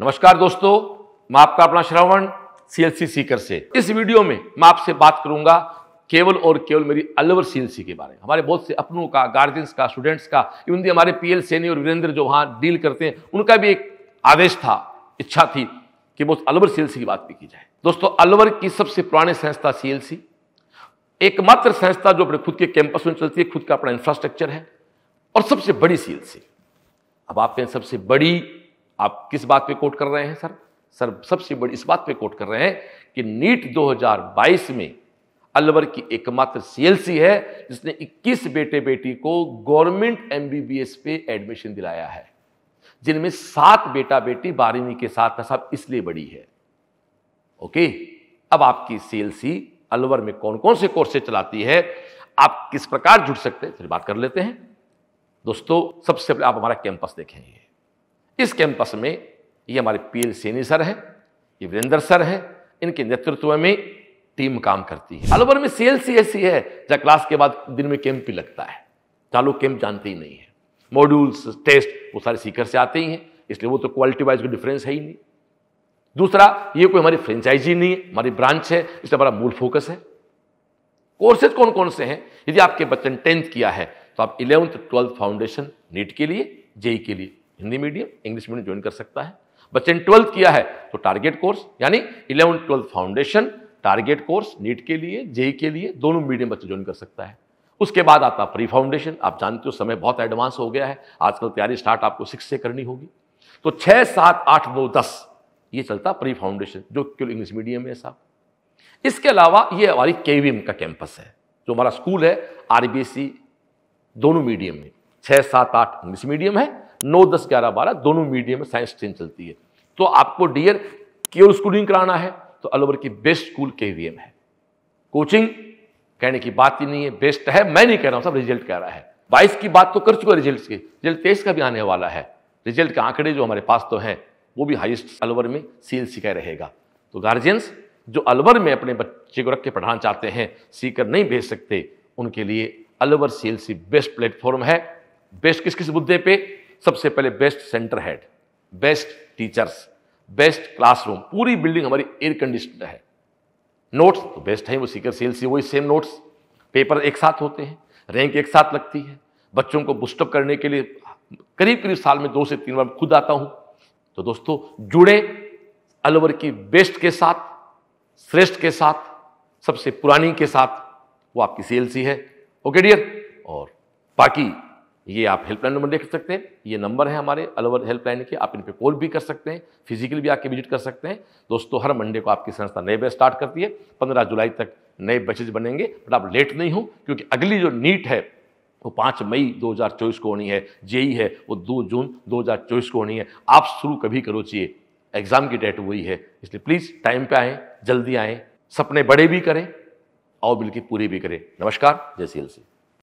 नमस्कार दोस्तों मैं आपका अपना श्रवण सीएलसी सीकर से इस वीडियो में मैं आपसे बात करूंगा केवल और केवल मेरी अलवर सीएलसी के बारे में हमारे बहुत से अपनों का गार्जियंस का स्टूडेंट्स का इवन दी हमारे पीएल सैनी और वीरेंद्र जो वहाँ डील करते हैं उनका भी एक आदेश था इच्छा थी कि बहुत अलवर सीएलसी की बात भी की जाए दोस्तों अलवर की सबसे पुरानी संस्था सीएलसी एकमात्र संस्था जो अपने खुद के कैंपस में चलती है खुद का अपना इंफ्रास्ट्रक्चर है और सबसे बड़ी सीएलसी अब आप कहें सबसे बड़ी आप किस बात पे कोट कर रहे हैं सर सर सबसे बड़ी इस बात पे कोट कर रहे हैं कि नीट 2022 में अलवर की एकमात्र सीएलसी है जिसने 21 बेटे बेटी को गवर्नमेंट एमबीबीएस पे एडमिशन दिलाया है जिनमें सात बेटा बेटी बारहवीं के साथ सब इसलिए बड़ी है ओके अब आपकी सीएलसी अलवर में कौन कौन से कोर्सेज चलाती है आप किस प्रकार जुड़ सकते हैं फिर बात कर लेते हैं दोस्तों सबसे पहले आप हमारा कैंपस देखेंगे इस कैंपस में ये हमारे पी एल सेनी सर हैं ये वीरेंद्र सर हैं इनके नेतृत्व में टीम काम करती है अलवर में सी एल सी ऐसी है जहाँ क्लास के बाद दिन में कैंप भी लगता है चालू कैंप जानते ही नहीं है मॉड्यूल्स टेस्ट वो सारे सीकर से आते ही हैं इसलिए वो तो क्वालिटी वाइज कोई डिफरेंस है ही नहीं दूसरा ये कोई हमारी फ्रेंचाइजी नहीं है हमारी ब्रांच है इसलिए हमारा मूल फोकस है कोर्सेज कौन कौन से हैं यदि आपके बच्चे ने टेंथ किया है तो आप इलेवंथ ट्वेल्थ फाउंडेशन नीट के लिए जेई e e के लिए Hindi medium English medium join कर सकता है बच्चे ने ट्वेल्थ किया है तो टारगेट कोर्स यानी eleven twelfth foundation target course NEET के लिए जेई e के लिए दोनों मीडियम बच्चे ज्वाइन कर सकता है उसके बाद आता प्री फाउंडेशन आप जानते हो समय बहुत एडवांस हो गया है आजकल तैयारी स्टार्ट आपको सिक्स से करनी होगी तो छः सात आठ नौ दस ये चलता प्री फाउंडेशन जो केवल इंग्लिश मीडियम है साहब इसके अलावा ये हमारी एम का कैंपस है जो हमारा स्कूल है सी दोनों मीडियम में छः सात आठ इंग्लिश मीडियम है नौ दस ग्यारह बारह दोनों मीडियम में साइंस स्ट्रीम चलती है तो आपको डियर केवल स्कूलिंग कराना है तो अलवर की बेस्ट स्कूल के वी है कोचिंग कहने की बात ही नहीं है बेस्ट है मैं नहीं कह रहा हूं सब रिजल्ट कह रहा है बाईस की बात तो कर चुका रिजल्ट की रिजल्ट तेईस का भी आने वाला है रिजल्ट के आंकड़े जो हमारे पास तो हैं वो भी हाईएस्ट अलवर में सी का रहेगा तो गार्जियंस जो अलवर में अपने बच्चे को रख के पढ़ाना चाहते हैं सीकर नहीं भेज सकते उनके लिए अलवर सी बेस्ट प्लेटफॉर्म है बेस्ट किस किस मुद्दे पे सबसे पहले best centre head best teachers best classroom पूरी बिल्डिंग हमारी एयर कंडीशन है नोट्स तो बेस्ट है वो सीकर सेल से वही सेम नोट्स पेपर एक साथ होते हैं रैंक एक साथ लगती है बच्चों को बुस्टअप करने के लिए करीब करीब साल में दो से तीन बार खुद आता हूं तो दोस्तों जुड़े अलवर की बेस्ट के साथ श्रेष्ठ के साथ सबसे पुरानी के साथ वो आपकी सेल्स ही है ओके डियर और बाकी ये आप हेल्पलाइन नंबर देख सकते हैं ये नंबर है हमारे अलवर हेल्पलाइन के आप इन पर कॉल भी कर सकते हैं फिजिकली भी आके विजिट कर सकते हैं दोस्तों हर मंडे को आपकी संस्था नए बैच स्टार्ट करती है पंद्रह जुलाई तक नए बैचेज बनेंगे बट आप लेट नहीं हो क्योंकि अगली जो नीट है वो पाँच मई दो को होनी है जेई है वो दो जून दो को होनी है आप शुरू कभी करो चाहिए एग्ज़ाम की डेट वही है इसलिए प्लीज़ टाइम पे आएँ जल्दी आएँ सपने बड़े भी करें और बिल्कुल पूरी भी करें नमस्कार जय सी